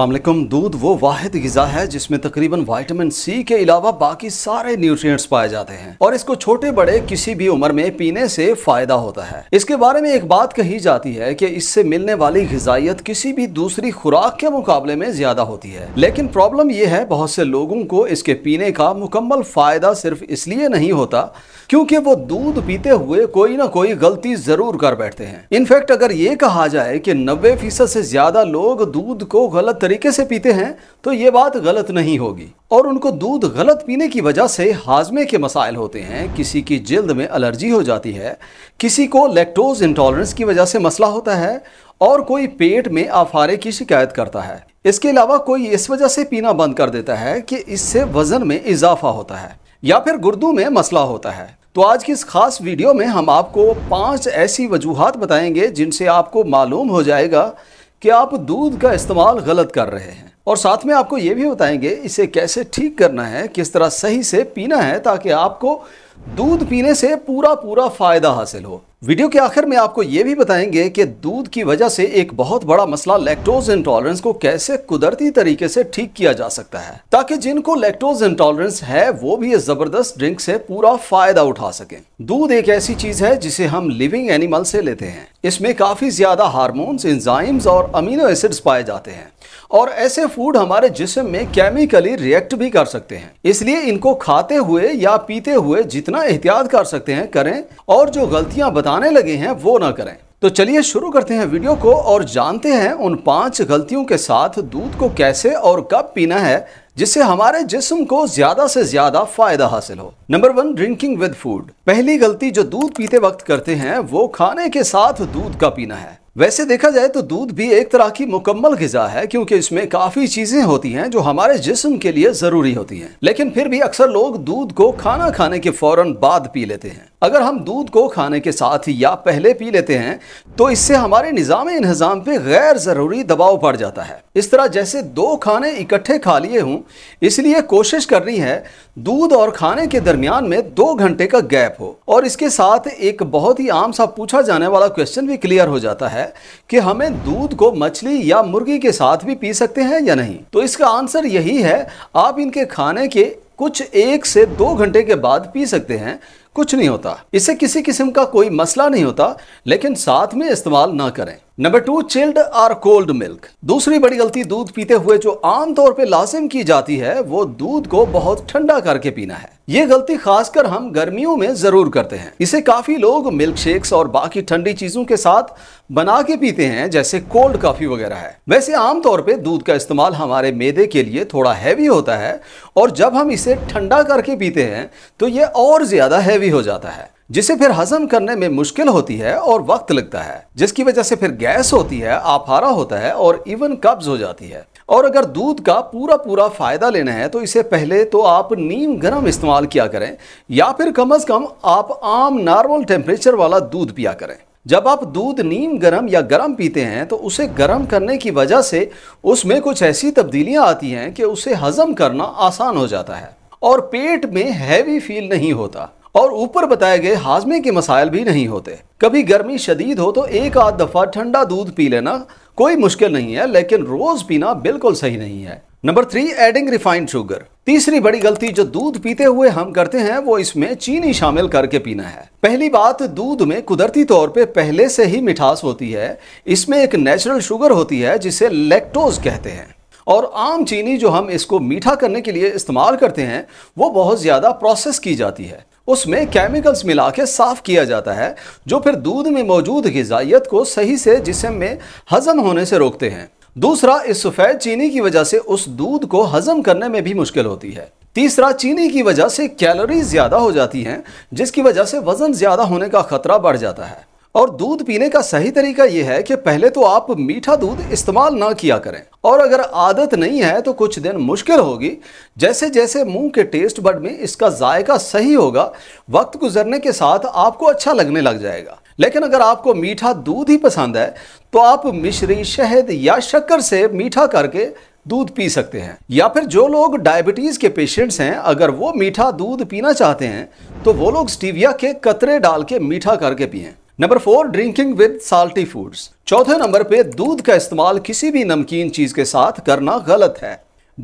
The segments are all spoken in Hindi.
असलम दूध वो वाद गज़ा है जिसमें तकरीबन वाइटामिन सी के अलावा बाकी सारे न्यूट्रिएंट्स पाए जाते हैं और इसको छोटे बड़े किसी भी उम्र में पीने से फायदा होता है इसके बारे में एक बात कही जाती है कि इससे मिलने वाली गजाइत किसी भी दूसरी खुराक के मुकाबले में ज्यादा होती है लेकिन प्रॉब्लम यह है बहुत से लोगों को इसके पीने का मुकम्मल फायदा सिर्फ इसलिए नहीं होता क्योंकि वो दूध पीते हुए कोई ना कोई गलती जरूर कर बैठते हैं इनफैक्ट अगर ये कहा जाए कि नब्बे फीसद से ज्यादा लोग दूध को गलत तरीके से पीते हैं तो ये बात गलत नहीं होगी और उनको दूध गलत पीने की वजह से हाजमे के मसाइल होते हैं किसी की जल्द में एलर्जी हो जाती है किसी को लैक्टोज इंटॉलरेंस की वजह से मसला होता है और कोई पेट में आफारे की शिकायत करता है इसके अलावा कोई इस वजह से पीना बंद कर देता है कि इससे वजन में इजाफा होता है या फिर गुर्दू में मसला होता है तो आज की इस खास वीडियो में हम आपको पांच ऐसी वजूहत बताएंगे जिनसे आपको मालूम हो जाएगा कि आप दूध का इस्तेमाल गलत कर रहे हैं और साथ में आपको ये भी बताएंगे इसे कैसे ठीक करना है किस तरह सही से पीना है ताकि आपको दूध पीने से पूरा पूरा फ़ायदा हासिल हो वीडियो के आखिर में आपको ये भी बताएंगे कि दूध की वजह से एक बहुत बड़ा मसला लैक्टोज इंटॉलरेंस को कैसे कुदरती तरीके से ठीक किया जा सकता है ताकि जिनको लैक्टोज इंटॉलरेंस है वो भी इस जबरदस्त ड्रिंक से पूरा फायदा उठा सके दूध एक ऐसी चीज है जिसे हम लिविंग एनिमल से लेते हैं इसमें काफी ज्यादा हार्मोन्स इंजाइम्स और अमीनो एसिड्स पाए जाते हैं और ऐसे फूड हमारे जिस्म में केमिकली रिएक्ट भी कर सकते हैं इसलिए इनको खाते हुए या पीते हुए जितना एहतियात कर सकते हैं करें और जो गलतियां बताने लगे हैं वो ना करें तो चलिए शुरू करते हैं वीडियो को और जानते हैं उन पांच गलतियों के साथ दूध को कैसे और कब पीना है जिससे हमारे जिस्म को ज्यादा से ज्यादा फायदा हासिल हो number one drinking with food पहली गलती जो दूध पीते वक्त करते हैं वो खाने के साथ दूध का पीना है वैसे देखा जाए तो दूध भी एक तरह की मुकम्मल गजा है क्योंकि इसमें काफ़ी चीज़ें होती हैं जो हमारे जिस्म के लिए ज़रूरी होती हैं लेकिन फिर भी अक्सर लोग दूध को खाना खाने के फौरन बाद पी लेते हैं अगर हम दूध को खाने के साथ या पहले पी लेते हैं तो इससे हमारे निज़ाम इन्हजाम पे गैर ज़रूरी दबाव पड़ जाता है इस तरह जैसे दो खाने इकट्ठे खा लिए हूँ इसलिए कोशिश करनी है दूध और खाने के दरमियान में दो घंटे का गैप हो और इसके साथ एक बहुत ही आम सा पूछा जाने वाला क्वेश्चन भी क्लियर हो जाता है है कि हमें दूध को मछली या मुर्गी के साथ भी पी सकते हैं या नहीं तो इसका आंसर यही है आप इनके खाने के कुछ एक से दो घंटे के बाद पी सकते हैं कुछ नहीं होता इससे किसी किस्म का कोई मसला नहीं होता लेकिन साथ में इस्तेमाल ना करें नंबर टू चिल्ड और कोल्ड मिल्क दूसरी बड़ी गलती दूध पीते हुए जो आमतौर पे लाजिम की जाती है वो दूध को बहुत ठंडा करके पीना है ये गलती खासकर हम गर्मियों में जरूर करते हैं इसे काफी लोग मिल्क शेक्स और बाकी ठंडी चीजों के साथ बना के पीते हैं जैसे कोल्ड कॉफी वगैरह है वैसे आमतौर पे दूध का इस्तेमाल हमारे मेदे के लिए थोड़ा हैवी होता है और जब हम इसे ठंडा करके पीते हैं तो ये और ज्यादा हैवी हो जाता है जिसे फिर हजम करने में मुश्किल होती है और वक्त लगता है जिसकी वजह से फिर गैस होती है आफारा होता है और इवन कब्ज हो जाती है और अगर दूध का पूरा पूरा फ़ायदा लेना है तो इसे पहले तो आप नीम गर्म इस्तेमाल किया करें या फिर कम अज़ कम आप आम नॉर्मल टेम्परेचर वाला दूध पिया करें जब आप दूध नीम गरम या गरम पीते हैं तो उसे गरम करने की वजह से उसमें कुछ ऐसी तब्दीलियां आती हैं कि उसे हजम करना आसान हो जाता है और पेट में हैवी फील नहीं होता और ऊपर बताए गए हाजमे के मसाइल भी नहीं होते कभी गर्मी शदीद हो तो एक आध दफ़ा ठंडा दूध पी लेना कोई मुश्किल नहीं है लेकिन रोज़ पीना बिल्कुल सही नहीं है number three adding refined sugar तीसरी बड़ी गलती जो दूध पीते हुए हम करते हैं वो इसमें चीनी शामिल करके पीना है पहली बात दूध में कुदरती तौर पे पहले से ही मिठास होती है इसमें एक नेचुरल शुगर होती है जिसे लेक्टोज कहते हैं और आम चीनी जो हम इसको मीठा करने के लिए इस्तेमाल करते हैं वो बहुत ज़्यादा प्रोसेस की जाती है उसमें केमिकल्स मिला के साफ़ किया जाता है जो फिर दूध में मौजूद गजाइत को सही से जिसम में हज़म होने से रोकते हैं दूसरा इस सफ़ेद चीनी की वजह से उस दूध को हज़म करने में भी मुश्किल होती है तीसरा चीनी की वजह से कैलोरी ज़्यादा हो जाती हैं जिसकी वजह से वज़न ज़्यादा होने का ख़तरा बढ़ जाता है और दूध पीने का सही तरीका यह है कि पहले तो आप मीठा दूध इस्तेमाल ना किया करें और अगर आदत नहीं है तो कुछ दिन मुश्किल होगी जैसे जैसे मुंह के टेस्ट बड में इसका जायका सही होगा वक्त गुजरने के साथ आपको अच्छा लगने लग जाएगा लेकिन अगर आपको मीठा दूध ही पसंद है तो आप मिश्री शहद या शक्कर से मीठा करके दूध पी सकते हैं या फिर जो लोग डायबिटीज़ के पेशेंट्स हैं अगर वो मीठा दूध पीना चाहते हैं तो वो लोग स्टीविया के कतरे डाल के मीठा करके पिए number four drinking with salty foods चौथे नंबर पे दूध का इस्तेमाल किसी भी नमकीन चीज के साथ करना गलत है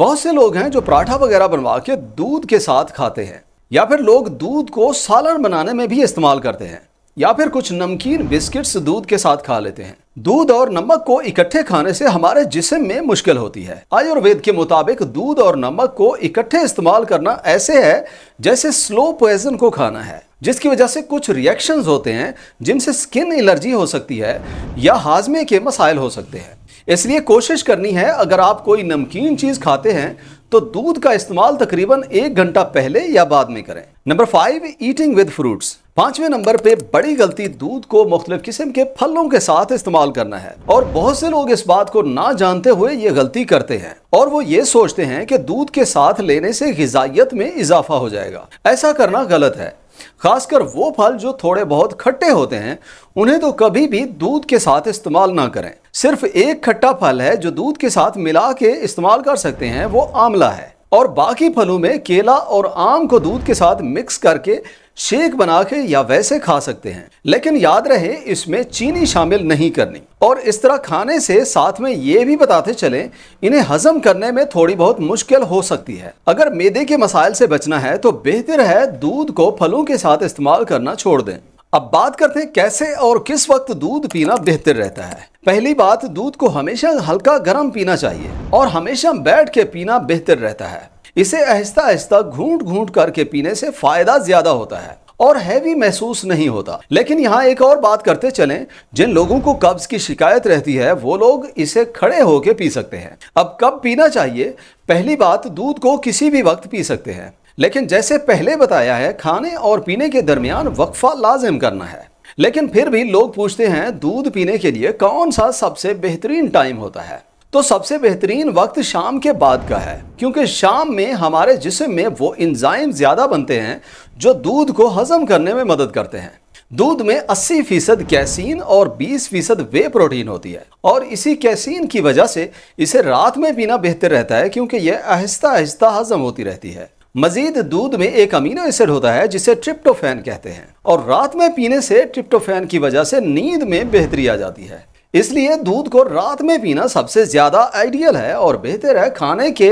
बहुत से लोग हैं जो पराठा वगैरह बनवा के दूध के साथ खाते हैं या फिर लोग दूध को सालन बनाने में भी इस्तेमाल करते हैं या फिर कुछ नमकीन बिस्किट्स दूध के साथ खा लेते हैं दूध और नमक को इकट्ठे खाने से हमारे जिस्म में मुश्किल होती है आयुर्वेद के मुताबिक दूध और नमक को इकट्ठे इस्तेमाल करना ऐसे है जैसे स्लो पॉइजन को खाना है जिसकी वजह से कुछ रिएक्शंस होते हैं जिनसे स्किन एलर्जी हो सकती है या हाजमे के मसाइल हो सकते हैं इसलिए कोशिश करनी है अगर आप कोई नमकीन चीज़ खाते हैं तो दूध का इस्तेमाल तकरीबन एक घंटा पहले या बाद में करें number five eating with fruits पांचवें नंबर पे बड़ी गलती दूध को मुख्तलिफ किस्म के फलों के साथ इस्तेमाल करना है और बहुत से लोग इस बात को ना जानते हुए ये गलती करते हैं और वो ये सोचते हैं कि दूध के साथ लेने से गजाइत में इजाफा हो जाएगा ऐसा करना गलत है खासकर वो फल जो थोड़े बहुत खट्टे होते हैं उन्हें तो कभी भी दूध के साथ इस्तेमाल ना करें सिर्फ एक खट्टा फल है जो दूध के साथ मिला के इस्तेमाल कर सकते हैं वो आंवला है और बाकी फलों में केला और आम को दूध के साथ मिक्स करके शेक बना के या वैसे खा सकते हैं लेकिन याद रहे इसमें चीनी शामिल नहीं करनी और इस तरह खाने से साथ में ये भी बताते चलें इन्हें हजम करने में थोड़ी बहुत मुश्किल हो सकती है अगर मेदे के मसाइल से बचना है तो बेहतर है दूध को फलों के साथ इस्तेमाल करना छोड़ दें अब बात करते हैं कैसे और किस वक्त दूध पीना बेहतर रहता है पहली बात दूध को हमेशा हल्का गर्म पीना चाहिए और हमेशा बैठ के पीना बेहतर रहता है इसे आहिस्ता आहिस्ता घूट घूंट करके पीने से फायदा ज्यादा होता है और हैवी महसूस नहीं होता लेकिन यहाँ एक और बात करते चले जिन लोगों को कब्ज की शिकायत रहती है वो लोग इसे खड़े होके पी सकते हैं अब कब पीना चाहिए पहली बात दूध को किसी भी वक्त पी सकते हैं लेकिन जैसे पहले बताया है खाने और पीने के दरमियान वक्फा लाजिम करना है लेकिन फिर भी लोग पूछते हैं दूध पीने के लिए कौन सा सबसे बेहतरीन टाइम होता है तो सबसे बेहतरीन वक्त शाम के बाद का है क्योंकि शाम में हमारे जिसम में वो इंजाइम ज़्यादा बनते हैं जो दूध को हजम करने में मदद करते हैं दूध में 80 फीसद कैसीन और 20 फीसद वे प्रोटीन होती है और इसी कैसीन की वजह से इसे रात में पीना बेहतर रहता है क्योंकि यह आहिस्ता आहिस्ता हजम होती रहती है मजीद दूध में एक अमीनो एसिड होता है जिसे ट्रिप्टोफैन कहते हैं और रात में पीने से ट्रिप्टोफैन की वजह से नींद में बेहतरी आ जाती है इसलिए दूध को रात में पीना सबसे ज़्यादा आइडियल है और बेहतर है खाने के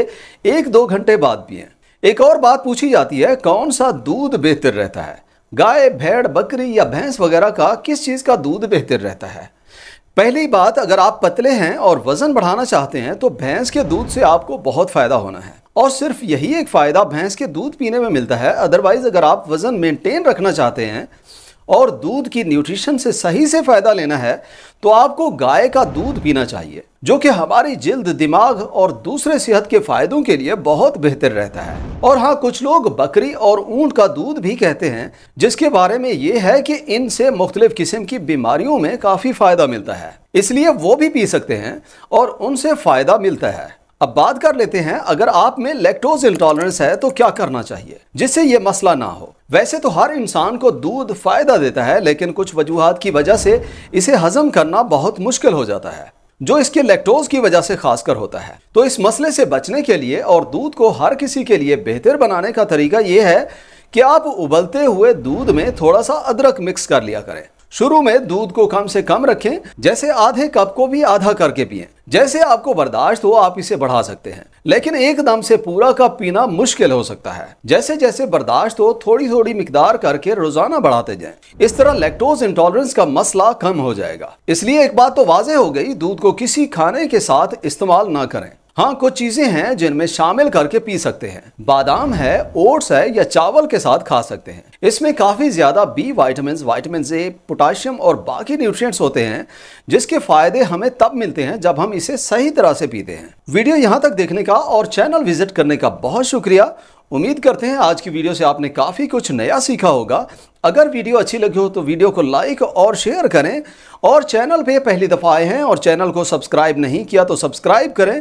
एक दो घंटे बाद पिए एक और बात पूछी जाती है कौन सा दूध बेहतर रहता है गाय भेड़ बकरी या भैंस वगैरह का किस चीज़ का दूध बेहतर रहता है पहली बात अगर आप पतले हैं और वज़न बढ़ाना चाहते हैं तो भैंस के दूध से आपको बहुत फ़ायदा होना है और सिर्फ यही एक फ़ायदा भैंस के दूध पीने में मिलता है अदरवाइज़ अगर आप वज़न मेंटेन रखना चाहते हैं और दूध की न्यूट्रिशन से सही से फ़ायदा लेना है तो आपको गाय का दूध पीना चाहिए जो कि हमारी जिल्द दिमाग और दूसरे सेहत के फ़ायदों के लिए बहुत बेहतर रहता है और हाँ कुछ लोग बकरी और ऊंट का दूध भी कहते हैं जिसके बारे में ये है कि इनसे मुख्तलिफ़ किस्म की बीमारियों में काफ़ी फ़ायदा मिलता है इसलिए वो भी पी सकते हैं और उनसे फ़ायदा मिलता है अब बात कर लेते हैं अगर आप में लेक्टोज इंटॉलरेंस है तो क्या करना चाहिए जिससे ये मसला ना हो वैसे तो हर इंसान को दूध फायदा देता है लेकिन कुछ वजूहत की वजह से इसे हजम करना बहुत मुश्किल हो जाता है जो इसके लेक्टोज की वजह से खासकर होता है तो इस मसले से बचने के लिए और दूध को हर किसी के लिए बेहतर बनाने का तरीका यह है कि आप उबलते हुए दूध में थोड़ा सा अदरक मिक्स कर लिया करें शुरू में दूध को कम से कम रखें जैसे आधे कप को भी आधा करके पिए जैसे आपको बर्दाश्त हो आप इसे बढ़ा सकते हैं लेकिन एकदम से पूरा कप पीना मुश्किल हो सकता है जैसे जैसे बर्दाश्त हो थोड़ी थोड़ी मिकदार करके रोजाना बढ़ाते जाएं। इस तरह लैक्टोज इंटॉलरेंस का मसला कम हो जाएगा इसलिए एक बात तो वाजे हो गई दूध को किसी खाने के साथ इस्तेमाल न करें हाँ कुछ चीज़ें हैं जिनमें शामिल करके पी सकते हैं बादाम है ओट्स है या चावल के साथ खा सकते हैं इसमें काफ़ी ज़्यादा B vitamin vitamin A potassium और बाकी न्यूट्रिएंट्स होते हैं जिसके फ़ायदे हमें तब मिलते हैं जब हम इसे सही तरह से पीते हैं वीडियो यहाँ तक देखने का और चैनल विजिट करने का बहुत शुक्रिया उम्मीद करते हैं आज की वीडियो से आपने काफ़ी कुछ नया सीखा होगा अगर वीडियो अच्छी लगी हो तो वीडियो को लाइक और शेयर करें और चैनल पे पहली दफ़ा आए हैं और चैनल को सब्सक्राइब नहीं किया तो सब्सक्राइब करें